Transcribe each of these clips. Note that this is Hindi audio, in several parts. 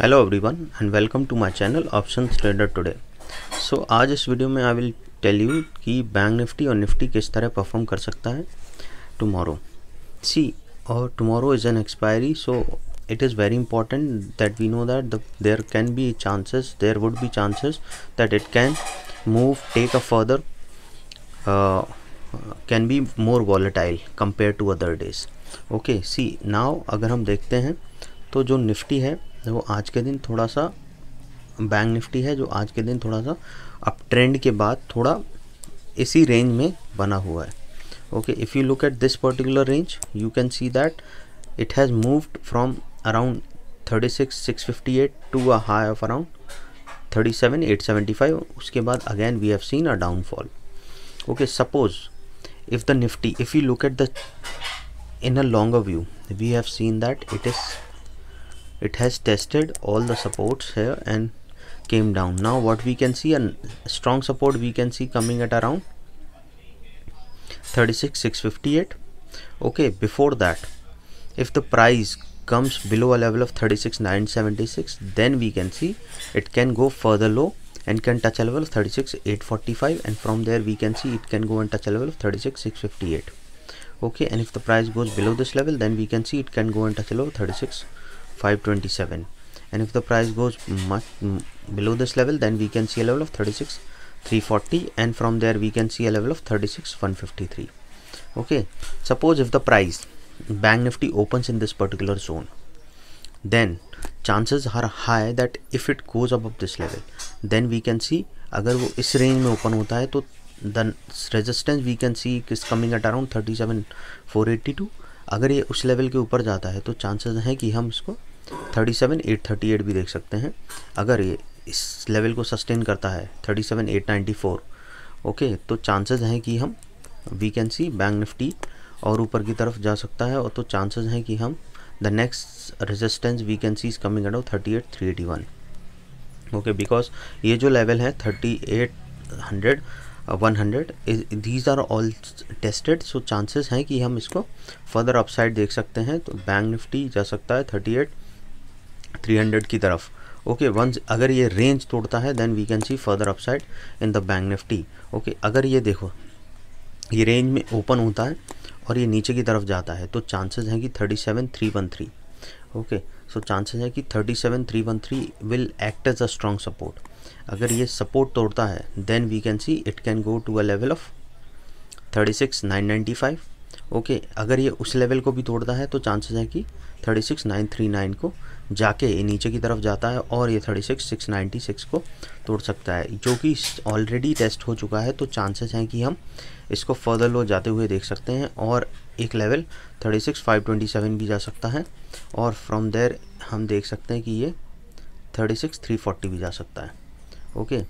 hello everyone and welcome to my channel option trader today so आज इस वीडियो में आई विल टेल यू कि बैंक निफ्टी और निफ्टी किस तरह परफॉर्म कर सकता है टुमारो सी और tomorrow is an expiry so it is very important that we know that there can be chances there would be chances that it can move take a further can be more volatile compare to other days okay C now अगर हम देखते हैं तो जो निफ्टी है देखो आज के दिन थोड़ा सा बैंक निफ्टी है जो आज के दिन थोड़ा सा अप ट्रेंड के बाद थोड़ा इसी रेंज में बना हुआ है okay if you look at this particular range you can see that it has moved from around 36658 to a high of around 37875 उसके बाद again we have seen a downfall okay suppose if the Nifty if you look at the in a longer view we have seen that it is it has tested all the supports here and came down now what we can see a strong support we can see coming at around 36 658 okay before that if the price comes below a level of 36 976 then we can see it can go further low and can touch a level of 36 845 and from there we can see it can go and touch a level of 36 658 okay and if the price goes below this level then we can see it can go and touch a level of 36 527 and if the price goes much below this level then we can see a level of 36 340 and from there we can see a level of 36 153 okay suppose if the price bank nifty opens in this particular zone then chances are high that if it goes above this level then we can see agar wo is range mein open hota hai to the resistance we can see is coming at around 37 482 agar ye us level ke upar jata hai to chances है ki hum isko thirty seven eight thirty eight भी देख सकते हैं अगर ये इस लेवल को सस्टेन करता है thirty seven eight ninety four okay तो चांसेस हैं कि हम we can see bank Nifty और ऊपर की तरफ जा सकता है और तो चांसेस हैं कि हम the next resistance we can see is coming around thirty eight three eighty one okay because ये जो लेवल है thirty eight hundred one hundred these are all tested so chances हैं कि हम इसको फर्दर अपसाइड देख सकते हैं तो बैंक निफ्टी जा सकता है थर्टी एट 300 की तरफ ओके okay, वंस अगर ये रेंज तोड़ता है then we can see further upside in the bank Nifty okay अगर ये देखो ये रेंज में ओपन होता है और ये नीचे की तरफ जाता है तो चांसेस हैं कि thirty seven three one three okay so chances हैं कि thirty seven three one three will act as a strong support अगर ये सपोर्ट तोड़ता है then we can see it can go to a level of thirty six nine ninety five okay अगर ये उस लेवल को भी तोड़ता है तो चांसेस है कि thirty six nine three nine को जाके नीचे की तरफ जाता है और ये thirty six six ninety six को तोड़ सकता है जो कि ऑलरेडी टेस्ट हो चुका है तो चांसेस हैं कि हम इसको फर्दर लो जाते हुए देख सकते हैं और एक level thirty six five twenty seven भी जा सकता है और फ्रॉम देर हम देख सकते हैं कि ये थर्टी सिक्स थ्री फोर्टी भी जा सकता है okay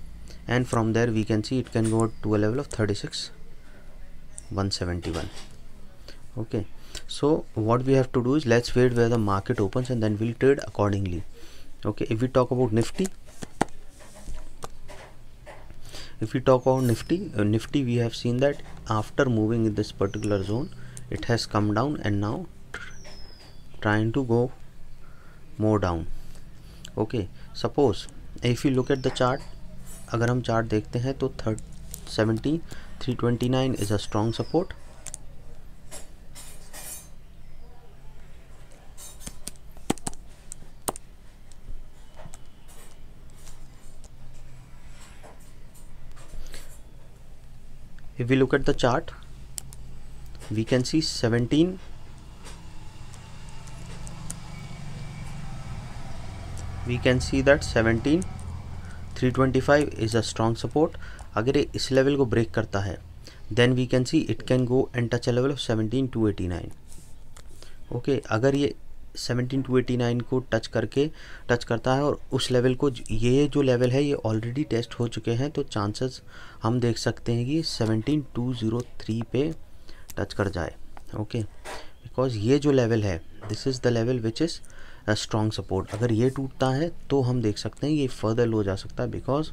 and from there we can see it can go to a level of thirty six one seventy one okay so what we have to do is let's wait where the market opens and then we'll trade accordingly okay if we talk about nifty if we talk about nifty uh, nifty we have seen that after moving in this particular zone it has come down and now tr trying to go more down okay suppose if you look at the chart agar hum chart dekhte hain to thirty seventy three twenty nine is a if we look at the chart we can see 17 we can see that 17 325 is a strong support agar ye is level ko break karta hai then we can see it can go and touch a level of 17289 okay okay, agar ye seventeen two eighty nine को टच करके टच करता है और उस लेवल को ये जो लेवल है ये ऑलरेडी टेस्ट हो चुके हैं तो चांसेस हम देख सकते हैं कि सेवनटीन टू ज़ीरो थ्री पे टच कर जाए ओके बिकॉज ये जो लेवल है this is the level which is strong support अगर ये टूटता है तो हम देख सकते हैं ये फर्दर लो जा सकता है बिकॉज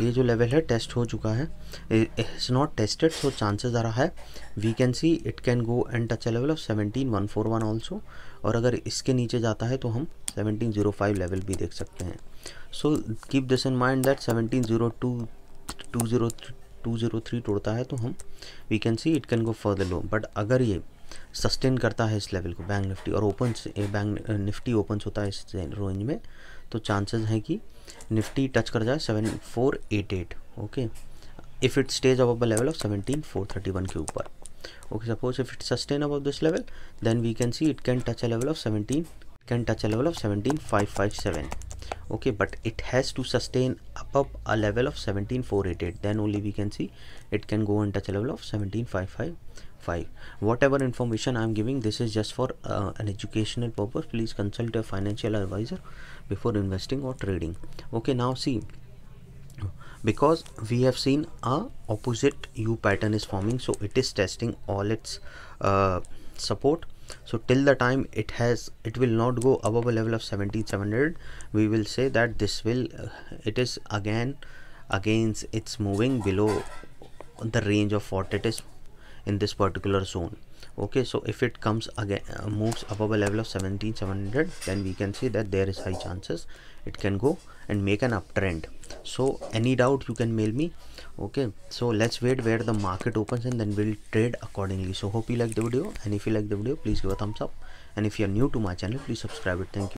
ये जो लेवल है टेस्ट हो चुका है it's not tested so chances आ रहा है we can see it can go and touch level of seventeen one four one also और अगर इसके नीचे जाता है तो हम सेवनटीन जीरो फाइव लेवल भी देख सकते हैं so keep this in mind that seventeen zero two two zero two zero three तोड़ता है तो हम we can see it can go further low but अगर ये सस्टेन करता है इस लेवल को बैंक निफ्टी और ओपन बैंक निफ्टी ओपन होता है इस रेंज में तो चांसेस हैं कि निफ्टी टच कर जाए seven four eight eight okay if it stays above level of seventeen four thirty one के ऊपर okay suppose if it sustain above this level then we can see it can touch a level of seventeen can touch a level of seventeen five five seven okay but it has to sustain above a level of 17488 then only we can see it can go and touch a level of 17555 whatever information i'm giving this is just for uh, an educational purpose please consult a financial advisor before investing or trading okay now see because we have seen a opposite u pattern is forming so it is testing all its uh, support so till the time it has it will not go above a level of 17700 we will say that this will uh, it is again against it's moving below the range of what it is in this particular zone okay so if it comes again uh, moves above a level of 17700 then we can see that there is high chances it can go and make an uptrend so any doubt you can mail me okay so let's wait where the market opens and then we'll trade accordingly so hope you like the video and if you like the video please give a thumbs up and if you are new to my channel please subscribe it thank you